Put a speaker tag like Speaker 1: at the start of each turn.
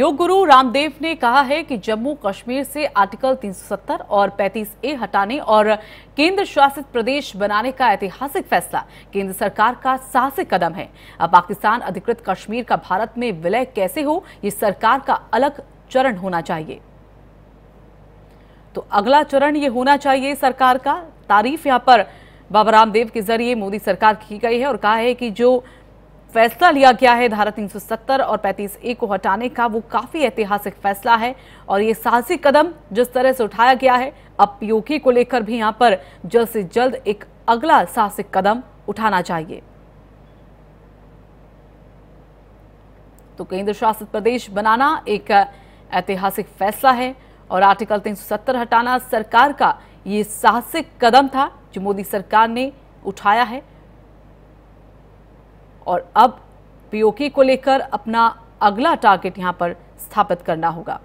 Speaker 1: योग गुरु रामदेव ने कहा है कि जम्मू कश्मीर से आर्टिकल 370 और 35 ए हटाने और केंद्र शासित प्रदेश बनाने का ऐतिहासिक फैसला केंद्र सरकार का साहसिक कदम है अब पाकिस्तान अधिकृत कश्मीर का भारत में विलय कैसे हो ये सरकार का अलग चरण होना चाहिए तो अगला चरण ये होना चाहिए सरकार का तारीफ यहाँ पर बाबा रामदेव के जरिए मोदी सरकार की गई है और कहा है कि जो फैसला लिया गया है धारा 370 और 35 ए को हटाने का वो काफी ऐतिहासिक फैसला है और ये साहसी कदम जिस तरह से उठाया गया है अब पीओके को लेकर भी यहां पर जल्द से जल्द एक अगला साहसिक कदम उठाना चाहिए तो केंद्र शासित प्रदेश बनाना एक ऐतिहासिक फैसला है और आर्टिकल 370 हटाना सरकार का ये साहसिक कदम था जो मोदी सरकार ने उठाया है और अब पीओके को लेकर अपना अगला टारगेट यहां पर स्थापित करना होगा